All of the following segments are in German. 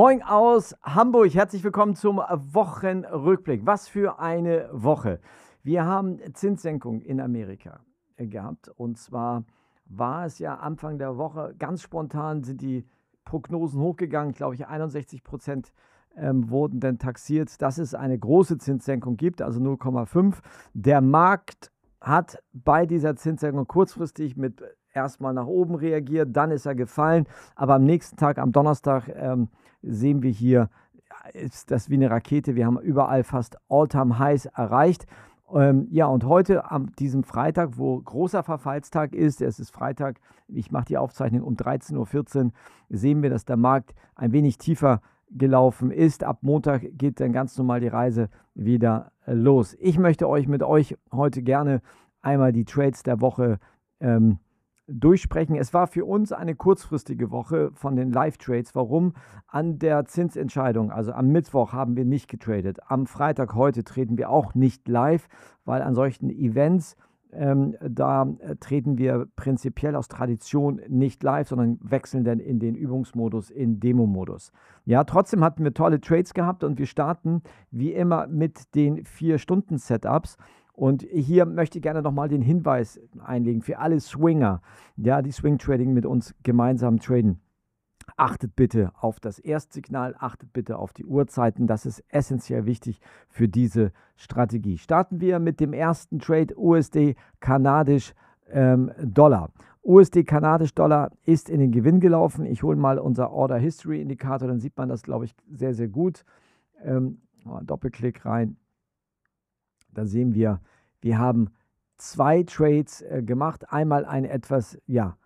Moin aus Hamburg, herzlich willkommen zum Wochenrückblick. Was für eine Woche. Wir haben Zinssenkung in Amerika äh, gehabt und zwar war es ja Anfang der Woche ganz spontan sind die Prognosen hochgegangen, glaube ich 61 Prozent ähm, wurden denn taxiert, dass es eine große Zinssenkung gibt, also 0,5. Der Markt hat bei dieser Zinssenkung kurzfristig mit erstmal nach oben reagiert, dann ist er gefallen, aber am nächsten Tag, am Donnerstag, ähm, sehen wir hier, ist das wie eine Rakete. Wir haben überall fast All-Time-Highs erreicht. Ähm, ja, und heute an diesem Freitag, wo großer Verfallstag ist, es ist Freitag, ich mache die Aufzeichnung um 13.14 Uhr, sehen wir, dass der Markt ein wenig tiefer gelaufen ist. Ab Montag geht dann ganz normal die Reise wieder äh, los. Ich möchte euch mit euch heute gerne einmal die Trades der Woche ähm, durchsprechen. Es war für uns eine kurzfristige Woche von den Live-Trades. Warum? An der Zinsentscheidung, also am Mittwoch haben wir nicht getradet. Am Freitag heute treten wir auch nicht live, weil an solchen Events ähm, da äh, treten wir prinzipiell aus Tradition nicht live, sondern wechseln dann in den Übungsmodus, in Demo-Modus. Ja, trotzdem hatten wir tolle Trades gehabt und wir starten wie immer mit den 4-Stunden-Setups. Und hier möchte ich gerne nochmal den Hinweis einlegen für alle Swinger, ja, die Swing Trading mit uns gemeinsam traden. Achtet bitte auf das Erstsignal, achtet bitte auf die Uhrzeiten. Das ist essentiell wichtig für diese Strategie. Starten wir mit dem ersten Trade USD kanadisch ähm, Dollar. USD kanadisch Dollar ist in den Gewinn gelaufen. Ich hole mal unser Order History Indikator, dann sieht man das, glaube ich, sehr, sehr gut. Ähm, oh, Doppelklick rein. Da sehen wir, wir haben zwei Trades äh, gemacht. Einmal einen etwas ja,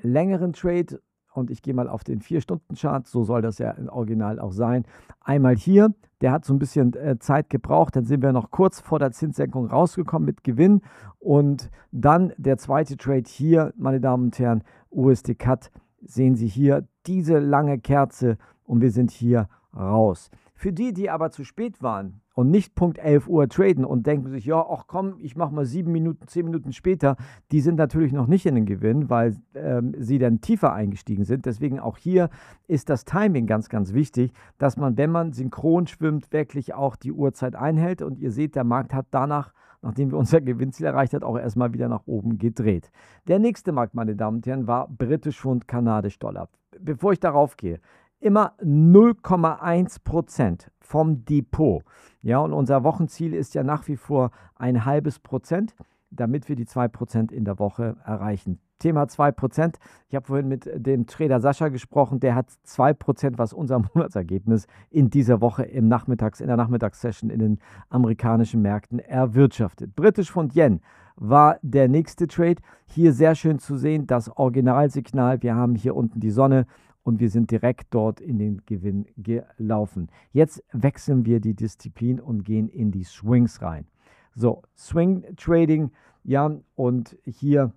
längeren Trade und ich gehe mal auf den 4-Stunden-Chart, so soll das ja im Original auch sein. Einmal hier, der hat so ein bisschen äh, Zeit gebraucht, dann sind wir noch kurz vor der Zinssenkung rausgekommen mit Gewinn und dann der zweite Trade hier, meine Damen und Herren, USD Cut, sehen Sie hier diese lange Kerze und wir sind hier raus. Für die, die aber zu spät waren, und nicht Punkt 11 Uhr traden und denken sich, ja, ach komm, ich mache mal sieben Minuten, zehn Minuten später, die sind natürlich noch nicht in den Gewinn, weil ähm, sie dann tiefer eingestiegen sind. Deswegen auch hier ist das Timing ganz, ganz wichtig, dass man, wenn man synchron schwimmt, wirklich auch die Uhrzeit einhält. Und ihr seht, der Markt hat danach nachdem wir unser Gewinnziel erreicht hat, auch erstmal wieder nach oben gedreht. Der nächste Markt, meine Damen und Herren, war britisch und kanadisch Dollar. Bevor ich darauf gehe, immer 0,1 Prozent vom Depot. Ja, und unser Wochenziel ist ja nach wie vor ein halbes Prozent, damit wir die 2 Prozent in der Woche erreichen. Thema 2%. Ich habe vorhin mit dem Trader Sascha gesprochen, der hat 2%, was unser Monatsergebnis in dieser Woche im Nachmittags, in der Nachmittagssession in den amerikanischen Märkten erwirtschaftet. Britisch von Yen war der nächste Trade. Hier sehr schön zu sehen, das Originalsignal. Wir haben hier unten die Sonne und wir sind direkt dort in den Gewinn gelaufen. Jetzt wechseln wir die Disziplin und gehen in die Swings rein. So, Swing Trading, ja, und hier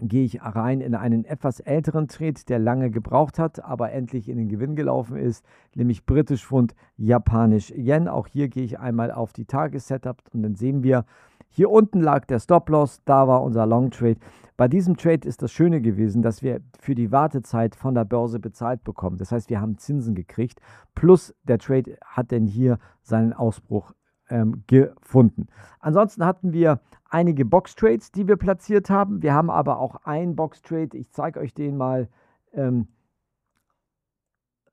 gehe ich rein in einen etwas älteren Trade, der lange gebraucht hat, aber endlich in den Gewinn gelaufen ist, nämlich britisch Pfund, japanisch Yen. Auch hier gehe ich einmal auf die Tages-Setup und dann sehen wir, hier unten lag der Stop-Loss, da war unser Long-Trade. Bei diesem Trade ist das Schöne gewesen, dass wir für die Wartezeit von der Börse bezahlt bekommen. Das heißt, wir haben Zinsen gekriegt, plus der Trade hat denn hier seinen Ausbruch ähm, gefunden. Ansonsten hatten wir einige Box-Trades, die wir platziert haben. Wir haben aber auch einen Box-Trade, ich zeige euch den mal ähm,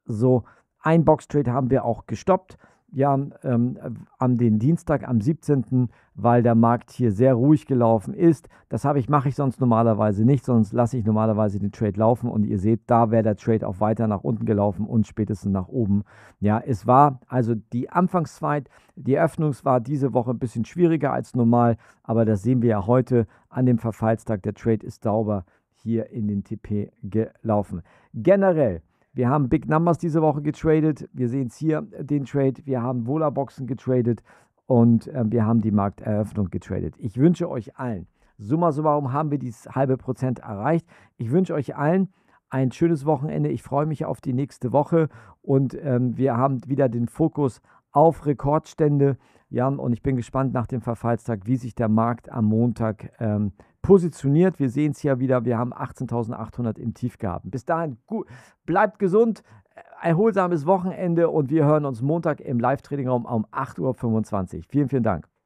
so. Ein Box-Trade haben wir auch gestoppt ja, ähm, an den Dienstag am 17., weil der Markt hier sehr ruhig gelaufen ist. Das ich, mache ich sonst normalerweise nicht, sonst lasse ich normalerweise den Trade laufen und ihr seht, da wäre der Trade auch weiter nach unten gelaufen und spätestens nach oben. Ja, es war also die Anfangszeit, die Eröffnungs war diese Woche ein bisschen schwieriger als normal, aber das sehen wir ja heute an dem Verfallstag. Der Trade ist sauber hier in den TP gelaufen. Generell wir haben Big Numbers diese Woche getradet. Wir sehen es hier, den Trade. Wir haben Wohlerboxen getradet und äh, wir haben die Markteröffnung getradet. Ich wünsche euch allen, summa summarum haben wir dieses halbe Prozent erreicht. Ich wünsche euch allen ein schönes Wochenende. Ich freue mich auf die nächste Woche und ähm, wir haben wieder den Fokus auf Rekordstände. Ja, und ich bin gespannt nach dem Verfallstag, wie sich der Markt am Montag ähm, positioniert. Wir sehen es ja wieder, wir haben 18.800 im Tief gehabt. Bis dahin, gut, bleibt gesund, äh, erholsames Wochenende und wir hören uns Montag im Live-Trading-Raum um 8.25 Uhr. Vielen, vielen Dank.